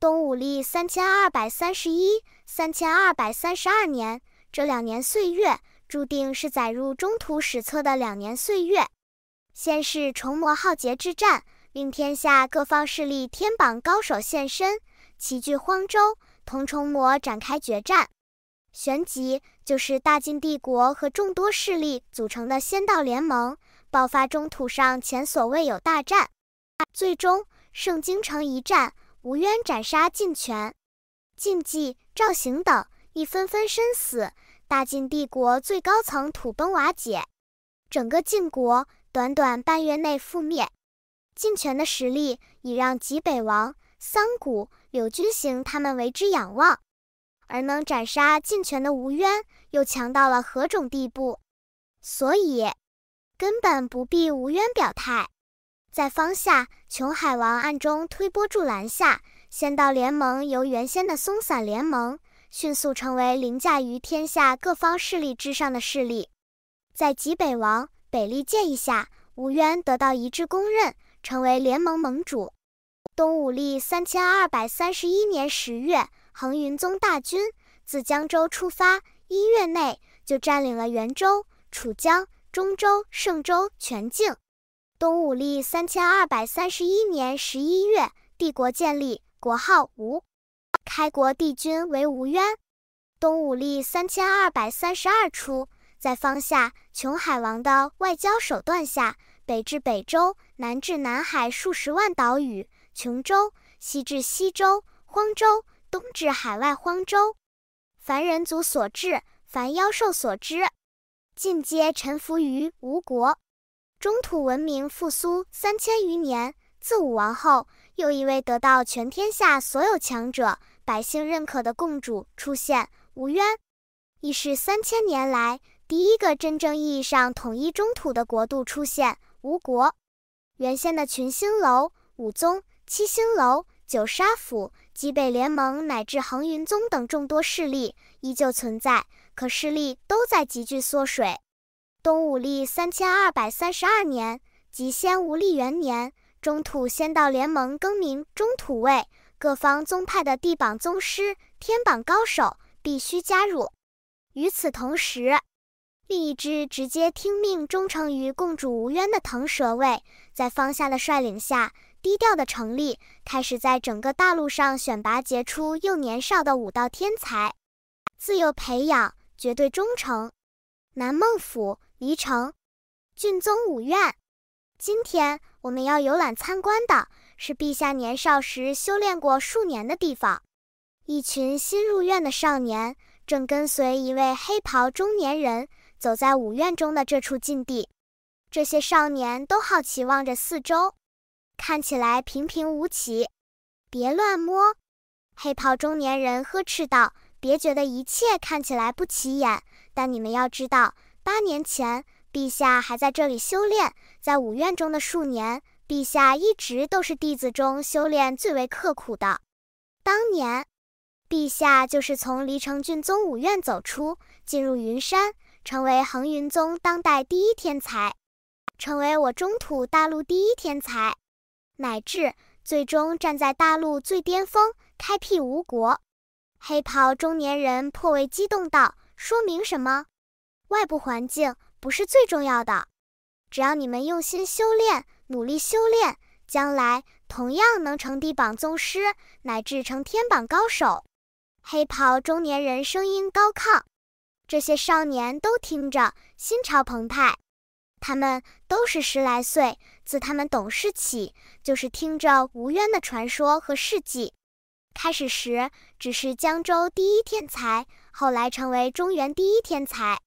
东武历三千二百三十一、三千二百三十二年，这两年岁月注定是载入中土史册的两年岁月。先是重魔浩劫之战，令天下各方势力、天榜高手现身，齐聚荒州，同重魔展开决战。旋即，就是大晋帝国和众多势力组成的仙道联盟，爆发中土上前所未有大战。最终，圣京城一战。吴渊斩杀晋权、晋冀、赵行等，亦纷纷身死。大晋帝国最高层土崩瓦解，整个晋国短短半月内覆灭。晋权的实力已让极北王、桑谷、柳军行他们为之仰望，而能斩杀晋权的吴渊，又强到了何种地步？所以，根本不必吴渊表态。在方下，琼海王暗中推波助澜下，仙道联盟由原先的松散联盟迅速成为凌驾于天下各方势力之上的势力。在极北王北利建议下，吴渊得到一致公认，成为联盟盟主。东武历三千二百三十一年十月，横云宗大军自江州出发，一月内就占领了袁州、楚江、中州、嵊州全境。东武历三千二百三十一年十一月，帝国建立，国号吴，开国帝君为吴渊。东武历三千二百三十二初，在方夏琼海王的外交手段下，北至北周，南至南海数十万岛屿琼州，西至西州荒州，东至海外荒州，凡人族所至，凡妖兽所知，尽皆臣服于吴国。中土文明复苏三千余年，自武王后，又一位得到全天下所有强者、百姓认可的共主出现——吴渊，亦是三千年来第一个真正意义上统一中土的国度出现——吴国。原先的群星楼、武宗、七星楼、九沙府、极北联盟乃至恒云宗等众多势力依旧存在，可势力都在急剧缩水。东武历三千二百三十二年，即先武历元年，中土仙道联盟更名中土卫，各方宗派的地榜宗师、天榜高手必须加入。与此同时，另一支直接听命、忠诚于共主无渊的腾蛇卫，在方夏的率领下低调的成立，开始在整个大陆上选拔杰出又年少的武道天才，自幼培养，绝对忠诚。南孟府。离城，郡宗五院。今天我们要游览参观的是陛下年少时修炼过数年的地方。一群新入院的少年正跟随一位黑袍中年人走在五院中的这处禁地。这些少年都好奇望着四周，看起来平平无奇。别乱摸！黑袍中年人呵斥道：“别觉得一切看起来不起眼，但你们要知道。”八年前，陛下还在这里修炼，在五院中的数年，陛下一直都是弟子中修炼最为刻苦的。当年，陛下就是从黎城郡宗五院走出，进入云山，成为横云宗当代第一天才，成为我中土大陆第一天才，乃至最终站在大陆最巅峰，开辟吴国。黑袍中年人颇为激动道：“说明什么？”外部环境不是最重要的，只要你们用心修炼，努力修炼，将来同样能成地榜宗师，乃至成天榜高手。黑袍中年人声音高亢，这些少年都听着，心潮澎湃。他们都是十来岁，自他们懂事起，就是听着吴渊的传说和事迹。开始时只是江州第一天才，后来成为中原第一天才。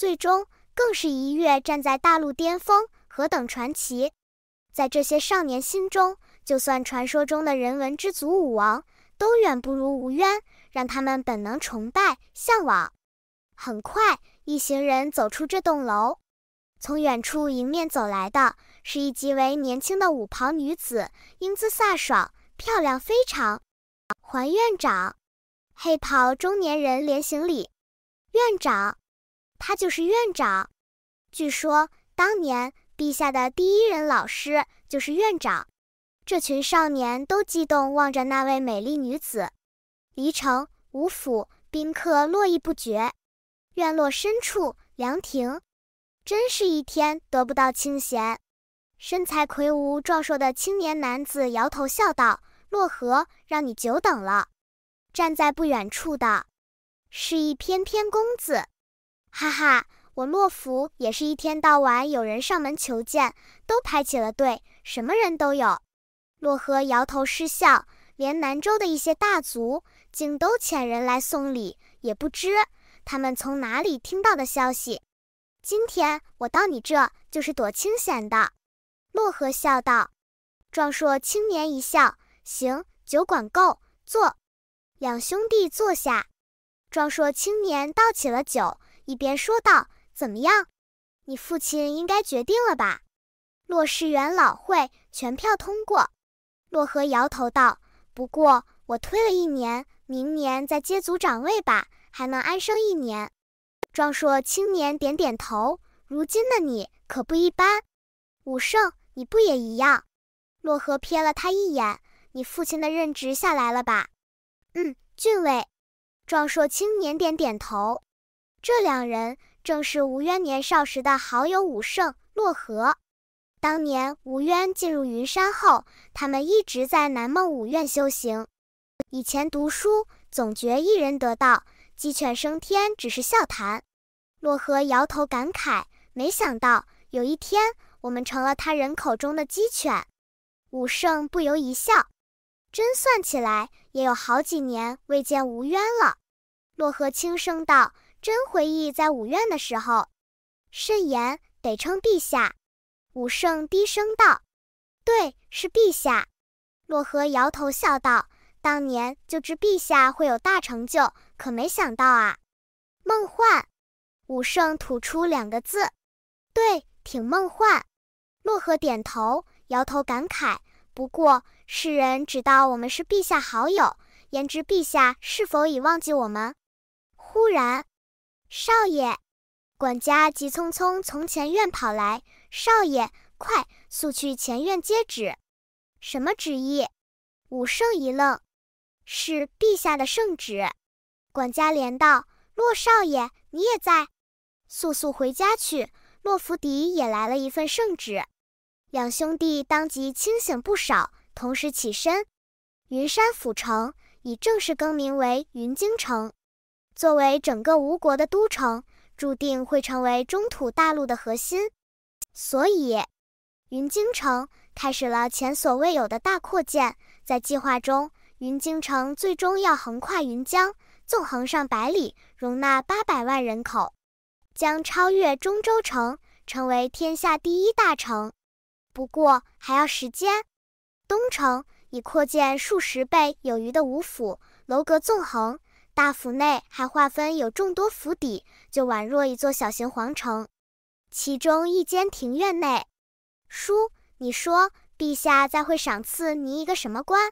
最终，更是一跃站在大陆巅峰，何等传奇！在这些少年心中，就算传说中的人文之祖武王，都远不如吴渊，让他们本能崇拜、向往。很快，一行人走出这栋楼，从远处迎面走来的是一极为年轻的武袍女子，英姿飒爽，漂亮非常。还院长，黑袍中年人连行礼，院长。他就是院长。据说当年陛下的第一任老师就是院长。这群少年都激动望着那位美丽女子。离城五府宾客络绎不绝，院落深处凉亭，真是一天得不到清闲。身材魁梧壮硕的青年男子摇头笑道：“洛河，让你久等了。”站在不远处的是一翩翩公子。哈哈，我洛府也是一天到晚有人上门求见，都排起了队，什么人都有。洛河摇头失笑，连南州的一些大族竟都遣人来送礼，也不知他们从哪里听到的消息。今天我到你这，就是躲清闲的。洛河笑道。壮硕青年一笑：“行，酒馆够坐。”两兄弟坐下，壮硕青年倒起了酒。一边说道：“怎么样，你父亲应该决定了吧？”洛氏元老会全票通过。洛河摇头道：“不过我推了一年，明年再接组长位吧，还能安生一年。”壮硕青年点点头：“如今的你可不一般，武圣，你不也一样？”洛河瞥了他一眼：“你父亲的任职下来了吧？”“嗯，郡尉。”壮硕青年点点头。这两人正是吴渊年少时的好友武圣洛河。当年吴渊进入云山后，他们一直在南梦五院修行。以前读书，总觉一人得道，鸡犬升天只是笑谈。洛河摇头感慨：“没想到有一天，我们成了他人口中的鸡犬。”武圣不由一笑：“真算起来，也有好几年未见吴渊了。”洛河轻声道。真回忆在五院的时候，慎言得称陛下。武圣低声道：“对，是陛下。”洛河摇头笑道：“当年就知陛下会有大成就，可没想到啊。”梦幻，武圣吐出两个字：“对，挺梦幻。”洛河点头，摇头感慨：“不过世人只道我们是陛下好友，焉知陛下是否已忘记我们？”忽然。少爷，管家急匆匆从前院跑来。少爷，快速去前院接旨。什么旨意？武圣一愣。是陛下的圣旨。管家连道：“洛少爷，你也在，速速回家去。”洛福迪也来了一份圣旨。两兄弟当即清醒不少，同时起身。云山府城已正式更名为云京城。作为整个吴国的都城，注定会成为中土大陆的核心，所以云京城开始了前所未有的大扩建。在计划中，云京城最终要横跨云江，纵横上百里，容纳八百万人口，将超越中州城，成为天下第一大城。不过还要时间。东城已扩建数十倍有余的吴府，楼阁纵横。大府内还划分有众多府邸，就宛若一座小型皇城。其中一间庭院内，叔，你说陛下再会赏赐您一个什么官？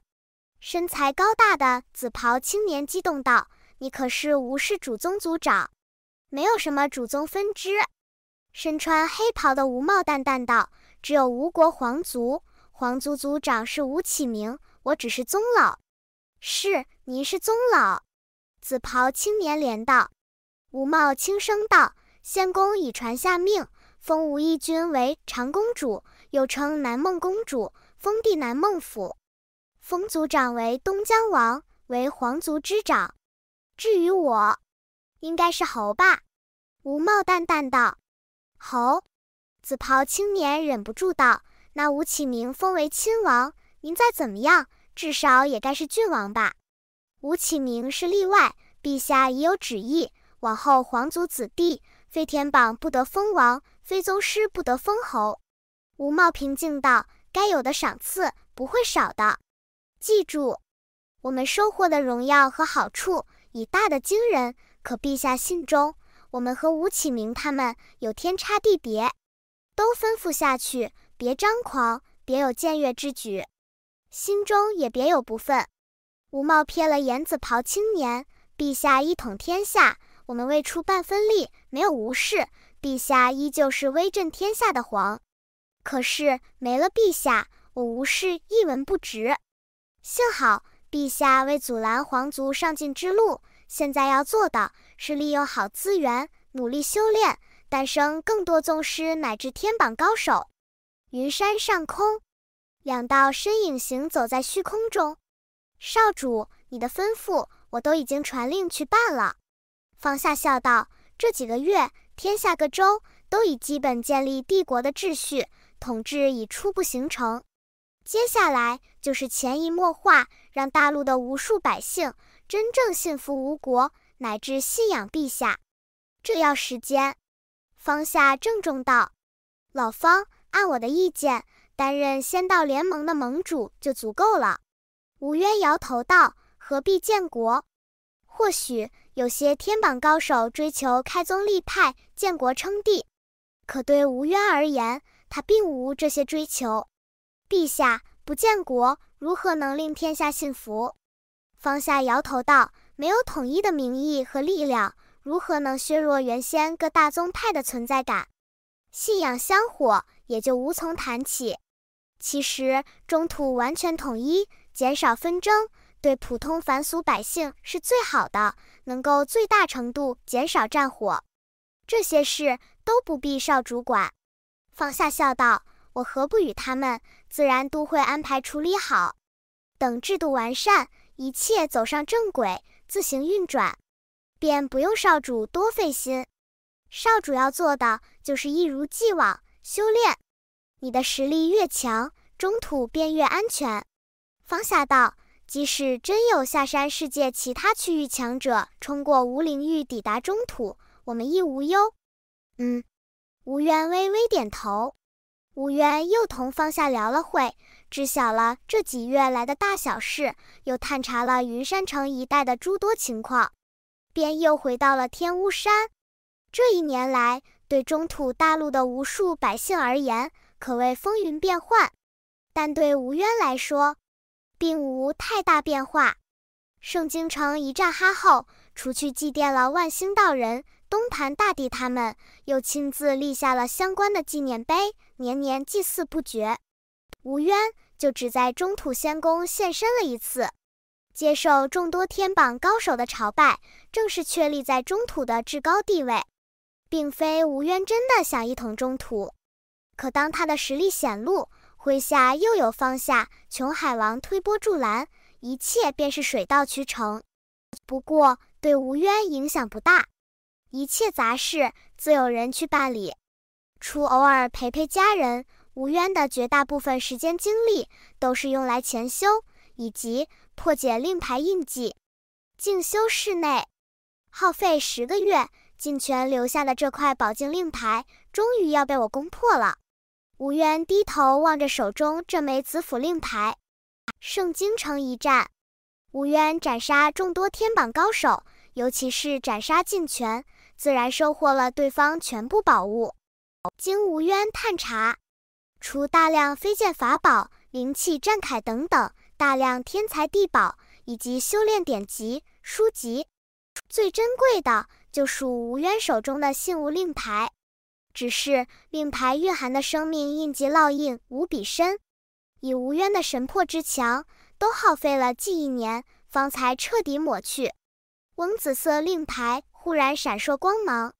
身材高大的紫袍青年激动道：“你可是吴氏主宗族长，没有什么主宗分支。”身穿黑袍的吴茂淡淡道：“只有吴国皇族，皇族族长是吴启明，我只是宗老。”是，您是宗老。紫袍青年连道，吴茂轻声道：“仙公已传下命，封吴义君为长公主，又称南梦公主，封地南梦府；封族长为东江王，为皇族之长。至于我，应该是侯吧？”吴茂淡淡道：“侯。”紫袍青年忍不住道：“那吴启明封为亲王，您再怎么样，至少也该是郡王吧？”吴启明是例外，陛下已有旨意，往后皇族子弟飞天榜不得封王，非宗师不得封侯。吴茂平静道：“该有的赏赐不会少的，记住，我们收获的荣耀和好处已大得惊人。可陛下信中，我们和吴启明他们有天差地别，都吩咐下去，别张狂，别有僭越之举，心中也别有不忿。”吴茂瞥了眼紫袍青年，陛下一统天下，我们未出半分力，没有吴氏，陛下依旧是威震天下的皇。可是没了陛下，我吴氏一文不值。幸好陛下为阻拦皇族上进之路，现在要做的是利用好资源，努力修炼，诞生更多宗师乃至天榜高手。云山上空，两道身影行走在虚空中。少主，你的吩咐我都已经传令去办了。方夏笑道：“这几个月，天下各州都已基本建立帝国的秩序，统治已初步形成。接下来就是潜移默化，让大陆的无数百姓真正信服吴国，乃至信仰陛下。这要时间。”方夏郑重道：“老方，按我的意见，担任仙道联盟的盟主就足够了。”吴渊摇头道：“何必建国？或许有些天榜高手追求开宗立派、建国称帝，可对吴渊而言，他并无这些追求。陛下不建国，如何能令天下信服？”方夏摇头道：“没有统一的名义和力量，如何能削弱原先各大宗派的存在感？信仰香火也就无从谈起。其实，中土完全统一。”减少纷争，对普通凡俗百姓是最好的，能够最大程度减少战火。这些事都不必少主管。放下笑道：“我何不与他们自然都会安排处理好？等制度完善，一切走上正轨，自行运转，便不用少主多费心。少主要做的就是一如既往修炼。你的实力越强，中土便越安全。”方下道，即使真有下山世界其他区域强者冲过无灵域抵达中土，我们亦无忧。嗯，吴渊微微点头。吴渊又同方下聊了会，知晓了这几月来的大小事，又探查了云山城一带的诸多情况，便又回到了天乌山。这一年来，对中土大陆的无数百姓而言，可谓风云变幻，但对吴渊来说，并无太大变化。圣京城一战哈后，除去祭奠了万星道人、东盘大帝，他们又亲自立下了相关的纪念碑，年年祭祀不绝。吴渊就只在中土仙宫现身了一次，接受众多天榜高手的朝拜，正是确立在中土的至高地位，并非吴渊真的想一统中土。可当他的实力显露，跪下又有放下，琼海王推波助澜，一切便是水到渠成。不过对吴渊影响不大，一切杂事自有人去办理。除偶尔陪陪家人，吴渊的绝大部分时间精力都是用来潜修以及破解令牌印记。静修室内，耗费十个月，静泉留下的这块宝镜令牌终于要被我攻破了。吴渊低头望着手中这枚紫府令牌，圣京城一战，吴渊斩杀众多天榜高手，尤其是斩杀晋权，自然收获了对方全部宝物。经吴渊探查，除大量飞剑法宝、灵气战铠等等，大量天才地宝以及修炼典籍书籍，最珍贵的就属吴渊手中的信物令牌。只是令牌蕴含的生命印记烙印无比深，以无渊的神魄之强，都耗费了近一年方才彻底抹去。翁紫色令牌忽然闪烁光芒。